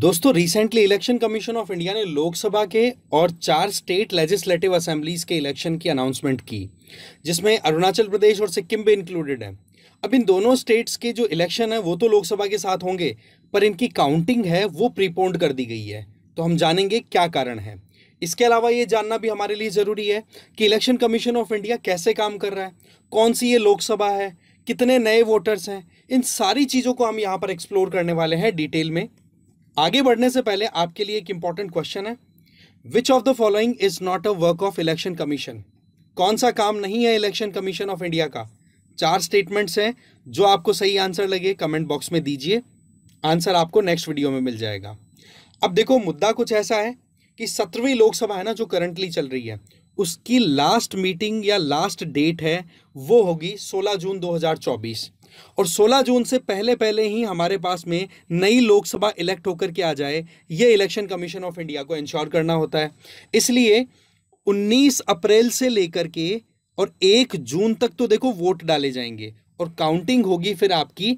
दोस्तों recently election commission of India ने लोकसभा के और चार स्टेट लेजिस्लेटिव असेंबलीज के इलेक्शन की अनाउंसमेंट की जिसमें अरुणाचल प्रदेश और सिक्किम भी इंक्लूडेड है अब इन दोनों स्टेट्स के जो इलेक्शन है वो तो लोकसभा के साथ होंगे पर इनकी काउंटिंग है वो प्रीपोन्ड कर दी गई है तो हम जानेंगे क्या कारण है इसके अलावा ये जानना भी हमारे लिए ज़रूरी है कि इलेक्शन कमीशन ऑफ इंडिया कैसे काम कर रहा है कौन सी ये लोकसभा है कितने नए वोटर्स हैं इन सारी चीज़ों को हम यहाँ पर एक्सप्लोर करने वाले हैं डिटेल में आगे बढ़ने से पहले आपके लिए एक इंपॉर्टेंट क्वेश्चन है which of the following is not a work of election commission कौन सा काम नहीं है इलेक्शन कमीशन ऑफ इंडिया का चार स्टेटमेंट्स हैं जो आपको सही आंसर लगे कमेंट बॉक्स में दीजिए आंसर आपको नेक्स्ट वीडियो में मिल जाएगा अब देखो मुद्दा कुछ ऐसा है कि सत्रहवीं लोकसभा है ना जो करंटली चल रही है उसकी लास्ट मीटिंग या लास्ट डेट है वो होगी 16 जून 2024 और 16 जून से पहले पहले ही हमारे पास में नई लोकसभा इलेक्ट होकर के आ जाए ये इलेक्शन कमीशन ऑफ इंडिया को इंश्योर करना होता है इसलिए 19 अप्रैल से लेकर के और 1 जून तक तो देखो वोट डाले जाएंगे और काउंटिंग होगी फिर आपकी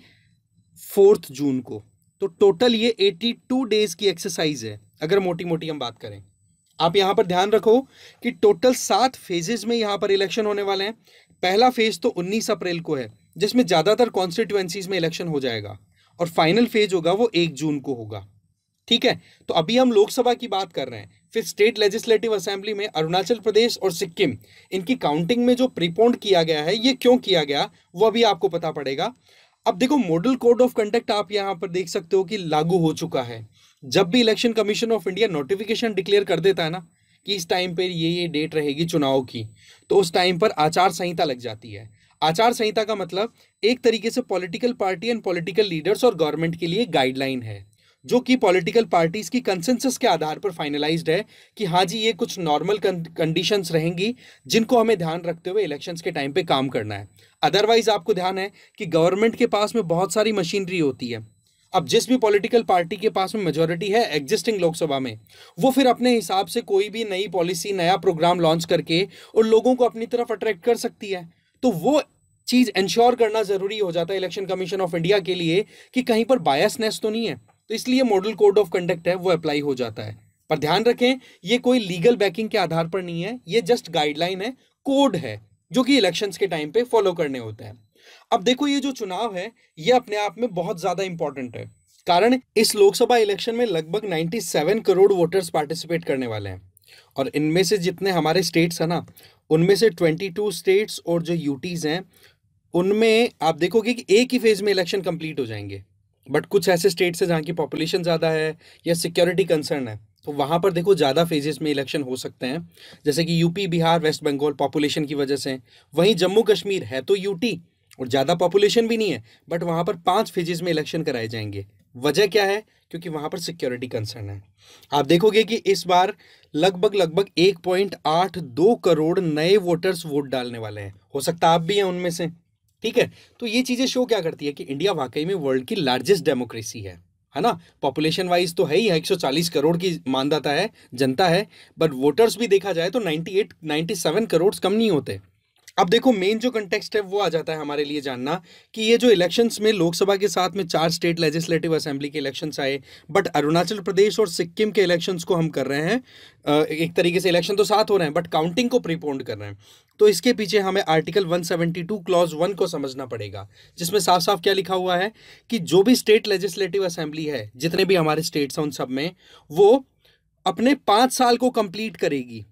फोर्थ जून को तो टोटल ये 82 डेज की एक्सरसाइज है अगर मोटी मोटी हम बात करें आप यहां पर ध्यान रखो कि टोटल सात फेजेस में यहां पर इलेक्शन होने वाले हैं पहला फेज तो 19 अप्रैल को है जिसमें ज़्यादातर कॉन्स्टिट्यूएंसीज में इलेक्शन हो जाएगा और फाइनल फेज होगा वो एक जून को होगा ठीक है तो अभी हम लोकसभा की बात कर रहे हैं फिर स्टेट लेजिस्लेटिव असेंबली में अरुणाचल प्रदेश और सिक्किम इनकी काउंटिंग में जो प्रीपोन्ड किया गया है ये क्यों किया गया वो अभी आपको पता पड़ेगा अब देखो मॉडल कोड ऑफ कंडक्ट आप यहां पर देख सकते हो कि लागू हो चुका है जब भी election commission of India notification declare कर देता है ना कि इस टाइम पर ये ये डेट रहेगी चुनाव की तो उस टाइम पर आचार संहिता लग जाती है आचार संहिता का मतलब एक तरीके से political party and political leaders और गवर्नमेंट के लिए गाइडलाइन है जो कि पॉलिटिकल पार्टीज की कंसेंसस के आधार पर फाइनलाइज्ड है कि हाँ जी ये कुछ नॉर्मल कंडीशंस रहेंगी जिनको हमें ध्यान रखते हुए इलेक्शंस के टाइम पे काम करना है अदरवाइज आपको ध्यान है कि गवर्नमेंट के पास में बहुत सारी मशीनरी होती है अब जिस भी पॉलिटिकल पार्टी के पास में मेजोरिटी है एग्जिस्टिंग लोकसभा में वो फिर अपने हिसाब से कोई भी नई पॉलिसी नया प्रोग्राम लॉन्च करके और लोगों को अपनी तरफ अट्रैक्ट कर सकती है तो वो चीज़ इंश्योर करना ज़रूरी हो जाता है इलेक्शन कमीशन ऑफ इंडिया के लिए कि कहीं पर बायसनेस तो नहीं है तो इसलिए मॉडल कोड ऑफ कंडक्ट है वो अप्लाई हो जाता है पर ध्यान रखें ये कोई लीगल बैकिंग के आधार पर नहीं है ये जस्ट गाइडलाइन है कोड है जो कि इलेक्शंस के टाइम पे फॉलो करने होते हैं अब देखो ये जो चुनाव है ये अपने आप में बहुत ज्यादा इंपॉर्टेंट है कारण इस लोकसभा इलेक्शन में लगभग 97 करोड़ वोटर्स पार्टिसिपेट करने वाले हैं और इनमें से जितने हमारे स्टेट्स हैं ना उनमें से 22 स्टेट्स और जो यूटीज़ हैं उनमें आप देखोगे कि एक ही फेज़ में इलेक्शन कंप्लीट हो जाएंगे बट कुछ ऐसे स्टेट्स हैं जहाँ की पॉपुलेशन ज़्यादा है या सिक्योरिटी कंसर्न है तो वहाँ पर देखो ज़्यादा फेजेस में इलेक्शन हो सकते हैं जैसे कि UP Bihar west Bengal population की वजह से वहीं जम्मू कश्मीर है तो यूटी और ज़्यादा पॉपुलेशन भी नहीं है बट वहाँ पर पाँच फेजेस में इलेक्शन कराए जाएंगे वजह क्या है क्योंकि वहाँ पर सिक्योरिटी कंसर्न है आप देखोगे कि इस बार लगभग लगभग एक पॉइंट आठ दो करोड़ नए वोटर्स वोट डालने वाले हैं हो सकता आप भी हैं उनमें से ठीक है तो ये चीज़ें शो क्या करती है कि इंडिया वाकई में वर्ल्ड की लार्जेस्ट डेमोक्रेसी है है ना पॉपुलेशन वाइज तो है ही है 140 करोड़ की मानदाता है जनता है बट वोटर्स भी देखा जाए तो 98 97 करोड़ कम नहीं होते अब देखो मेन जो कंटेक्सट है वो आ जाता है हमारे लिए जानना कि ये जो इलेक्शंस में लोकसभा के साथ में चार स्टेट लेजिस्लेटिव असेंबली के इलेक्शंस आए बट अरुणाचल प्रदेश और सिक्किम के इलेक्शंस को हम कर रहे हैं एक तरीके से इलेक्शन तो साथ हो रहे हैं बट काउंटिंग को प्रीपोन्ड कर रहे हैं तो इसके पीछे हमें आर्टिकल 172 क्लॉज वन को समझना पड़ेगा जिसमें साफ साफ क्या लिखा हुआ है कि जो भी स्टेट लेजिस्लेटिव असेंबली है जितने भी हमारे स्टेट्स हैं उन सब में वो अपने पाँच साल को कंप्लीट करेगी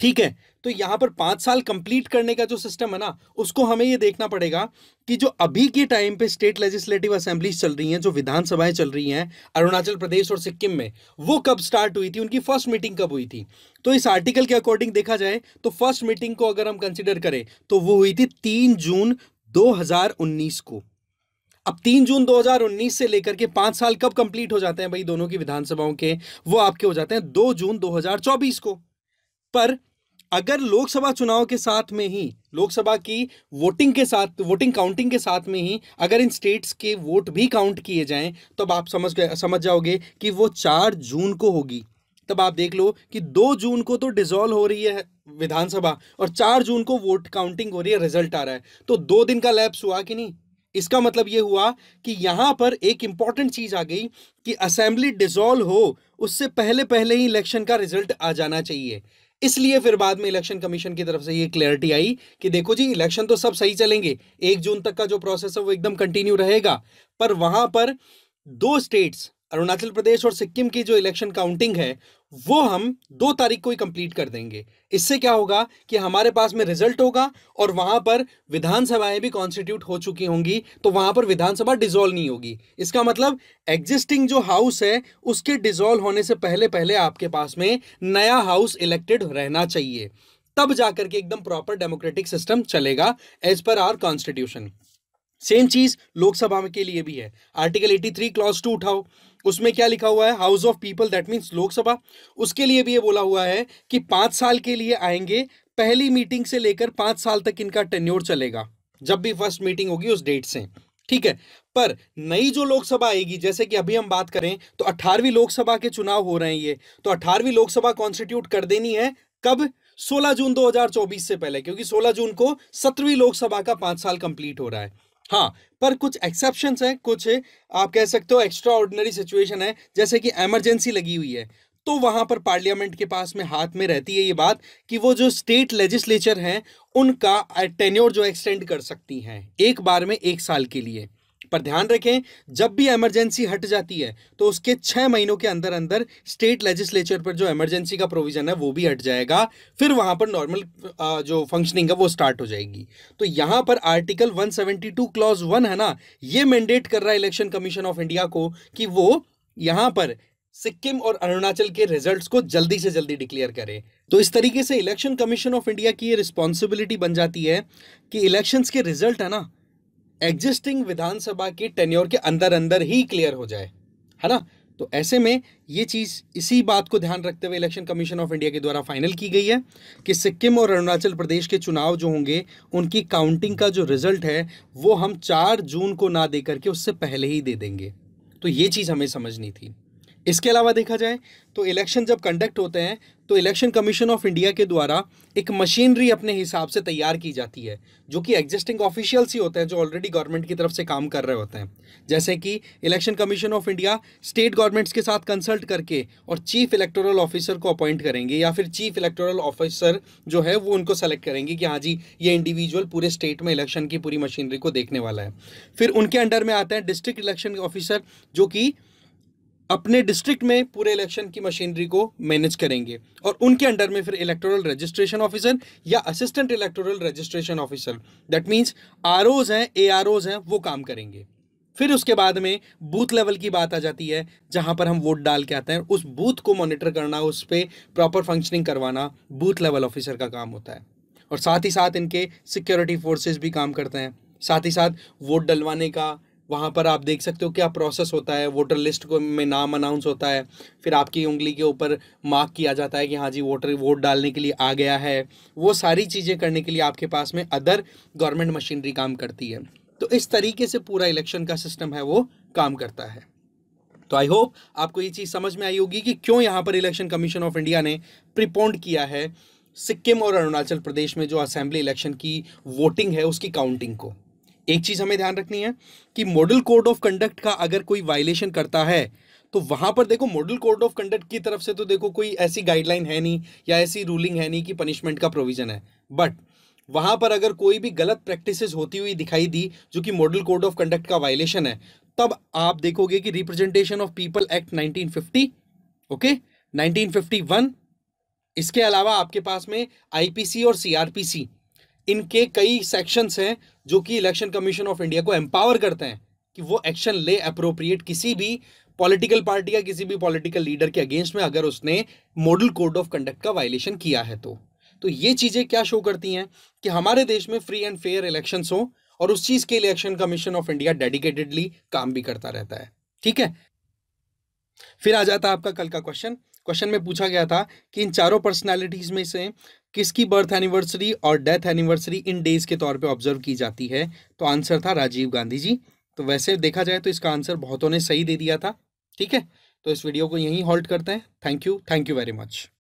ठीक है तो यहाँ पर पांच साल कंप्लीट करने का जो सिस्टम है ना उसको हमें ये देखना पड़ेगा कि जो अभी के टाइम पे स्टेट लेजिस्लेटिव असेंबलीज चल रही हैं जो विधानसभाएं चल रही हैं अरुणाचल प्रदेश और सिक्किम में वो कब स्टार्ट हुई थी उनकी फर्स्ट मीटिंग कब हुई थी तो इस आर्टिकल के अकॉर्डिंग देखा जाए तो फर्स्ट मीटिंग को अगर हम कंसिडर करें तो वो हुई थी तीन जून दो को अब तीन जून 2019 से लेकर के पांच साल कब कंप्लीट हो जाते हैं भाई दोनों की विधानसभाओं के वो आपके हो जाते हैं दो जून 2024 को पर अगर लोकसभा चुनाव के साथ में ही लोकसभा की वोटिंग के साथ वोटिंग काउंटिंग के साथ में ही अगर इन स्टेट्स के वोट भी काउंट किए जाएं तब अब आप समझ गए समझ जाओगे कि वो चार जून को होगी तब आप देख लो कि दो जून को तो डिजोल्व हो रही है विधानसभा और चार जून को वोट काउंटिंग हो रही है रिजल्ट आ रहा है तो दो दिन का लैप्स हुआ कि नहीं इसका मतलब ये हुआ कि यहाँ पर एक इंपॉर्टेंट चीज़ आ गई कि असेंबली डिजोल्व हो उससे पहले पहले ही इलेक्शन का रिजल्ट आ जाना चाहिए इसलिए फिर बाद में इलेक्शन कमीशन की तरफ से ये क्लैरिटी आई कि देखो जी इलेक्शन तो सब सही चलेंगे एक जून तक का जो प्रोसेस है वो एकदम कंटिन्यू रहेगा पर वहां पर दो स्टेट्स अरुणाचल प्रदेश और सिक्किम की जो इलेक्शन काउंटिंग है वो हम दो तारीख को ही कंप्लीट कर देंगे इससे क्या होगा कि हमारे पास में रिजल्ट होगा और वहां पर विधानसभाएं भी कॉन्स्टिट्यूट हो चुकी होंगी तो वहां पर विधानसभा डिजोल्व नहीं होगी इसका मतलब एग्जिस्टिंग जो हाउस है उसके डिजोल्व होने से पहले पहले आपके पास में नया हाउस इलेक्टेड रहना चाहिए तब जाकर के एकदम प्रॉपर डेमोक्रेटिक सिस्टम चलेगा as per our constitution same चीज लोकसभा के लिए भी है आर्टिकल 83 थ्री क्लॉज टू उठाओ उसमें क्या लिखा हुआ है house of people that means Lok Sabha उसके लिए भी ये बोला हुआ है कि पाँच साल के लिए आएंगे पहली मीटिंग से लेकर पाँच साल तक इनका टेन्योर चलेगा जब भी फर्स्ट मीटिंग होगी उस डेट से ठीक है पर नई जो लोकसभा आएगी जैसे कि अभी हम बात करें तो 18वीं लोकसभा के चुनाव हो रहे हैं ये तो 18वीं लोकसभा कॉन्स्टिट्यूट कर देनी है कब 16 जून 2024 से पहले क्योंकि 16 जून को सत्रहवीं लोकसभा का पांच साल कंप्लीट हो रहा है हाँ पर कुछ एक्सेप्शन हैं कुछ आप कह सकते हो एक्स्ट्रा ऑर्डिनरी सिचुएशन है जैसे कि एमरजेंसी लगी हुई है तो वहाँ पर पार्लियामेंट के पास में हाथ में रहती है ये बात कि वो जो स्टेट लेजिस्लेचर हैं उनका टेन्योर जो एक्सटेंड कर सकती हैं एक बार में एक साल के लिए पर ध्यान रखें जब भी इमरजेंसी हट जाती है तो उसके छह महीनों के अंदर अंदर स्टेट लेजिस्लेचर पर जो इमरजेंसी का प्रोविज़न है वो भी हट जाएगा फिर वहां पर नॉर्मल जो फंक्शनिंग है वो स्टार्ट हो जाएगी तो यहां पर आर्टिकल 172 सेवेंटी क्लॉज वन है ना ये मैंडेट कर रहा है इलेक्शन कमीशन ऑफ इंडिया को कि वो यहां पर सिक्किम और अरुणाचल के रिजल्ट्स को जल्दी से जल्दी डिक्लेयर करें तो इस तरीके से इलेक्शन कमीशन ऑफ इंडिया की ये रिस्पॉन्सिबिलिटी बन जाती है कि इलेक्शंस के रिजल्ट है ना एग्जिस्टिंग विधानसभा की टेन्योर के अंदर अंदर ही क्लियर हो जाए है ना तो ऐसे में ये चीज़ इसी बात को ध्यान रखते हुए इलेक्शन कमीशन ऑफ इंडिया के द्वारा फाइनल की गई है कि सिक्किम और अरुणाचल प्रदेश के चुनाव जो होंगे उनकी काउंटिंग का जो रिजल्ट है वो हम चार जून को ना देकर के उससे पहले ही दे देंगे तो ये चीज़ हमें समझनी थी इसके अलावा देखा जाए तो इलेक्शन जब कंडक्ट होते हैं तो इलेक्शन कमीशन ऑफ इंडिया के द्वारा एक मशीनरी अपने हिसाब से तैयार की जाती है जो कि एग्जिस्टिंग ऑफिशियल्स ही होते हैं जो ऑलरेडी गवर्नमेंट की तरफ से काम कर रहे होते हैं जैसे कि election commission of India state governments के साथ कंसल्ट करके और चीफ इलेक्टोरल ऑफिसर को अपॉइंट करेंगे या फिर चीफ इलेक्टोरल ऑफिसर जो है वो उनको सेलेक्ट करेंगे कि हाँ जी ये इंडिविजुअल पूरे स्टेट में इलेक्शन की पूरी मशीनरी को देखने वाला है फिर उनके अंडर में आते हैं डिस्ट्रिक्ट इलेक्शन ऑफिसर जो कि अपने डिस्ट्रिक्ट में पूरे इलेक्शन की मशीनरी को मैनेज करेंगे और उनके अंडर में फिर इलेक्टोरल रजिस्ट्रेशन ऑफिसर या assistant electoral registration officer that means R Os हैं ए आर ओज हैं वो काम करेंगे फिर उसके बाद में बूथ लेवल की बात आ जाती है जहां पर हम वोट डाल के आते हैं उस बूथ को मॉनिटर करना उस पर प्रॉपर फंक्शनिंग करवाना बूथ लेवल ऑफिसर का काम होता है और साथ ही साथ इनके सिक्योरिटी फोर्सेज भी काम करते हैं साथ ही साथ वोट डलवाने का वहाँ पर आप देख सकते हो क्या प्रोसेस होता है वोटर लिस्ट को में नाम अनाउंस होता है फिर आपकी उंगली के ऊपर मार्क किया जाता है कि हाँ जी वोटर वोट डालने के लिए आ गया है वो सारी चीज़ें करने के लिए आपके पास में अदर गवर्नमेंट मशीनरी काम करती है तो इस तरीके से पूरा इलेक्शन का सिस्टम है वो काम करता है तो आई होप आपको ये चीज़ समझ में आई होगी कि क्यों यहाँ पर इलेक्शन कमीशन ऑफ इंडिया ने प्रिपोंड किया है सिक्किम और अरुणाचल प्रदेश में जो असेंबली इलेक्शन की वोटिंग है उसकी काउंटिंग को एक चीज़ हमें ध्यान रखनी है कि मॉडल कोड ऑफ कंडक्ट का अगर कोई वायलेशन करता है तो वहां पर देखो मॉडल कोड ऑफ कंडक्ट की तरफ से तो देखो कोई ऐसी गाइडलाइन है नहीं या ऐसी रूलिंग है नहीं कि पनिशमेंट का प्रोविजन है बट वहां पर अगर कोई भी गलत प्रैक्टिसेस होती हुई दिखाई दी जो कि मॉडल कोड ऑफ कंडक्ट का वायलेशन है तब आप देखोगे कि representation of people act 1950 okay okay? 1951 इसके अलावा आपके पास में आईपीसी और सीआरपीसी इनके कई सेक्शंस हैं जो कि इलेक्शन कमीशन ऑफ इंडिया को एम्पावर करते हैं कि वो एक्शन ले अप्रोप्रिएट किसी भी पॉलिटिकल पार्टी या किसी भी पॉलिटिकल लीडर के अगेंस्ट में अगर उसने मॉडल कोड ऑफ कंडक्ट का वायलेशन किया है तो तो ये चीज़ें क्या शो करती हैं कि हमारे देश में फ्री एंड फेयर इलेक्शन हो और उस चीज़ के election commission of India dedicatedly काम भी करता रहता है ठीक है फिर आ जाता है आपका कल का क्वेश्चन क्वेश्चन में पूछा गया था कि इन चारों पर्सनालिटीज में से किसकी बर्थ एनिवर्सरी और डेथ एनिवर्सरी इन डेज के तौर पे ऑब्जर्व की जाती है तो आंसर था राजीव गांधी जी तो वैसे देखा जाए तो इसका आंसर बहुतों ने सही दे दिया था ठीक है तो इस वीडियो को यहीं हॉल्ट करते हैं thank you thank you very much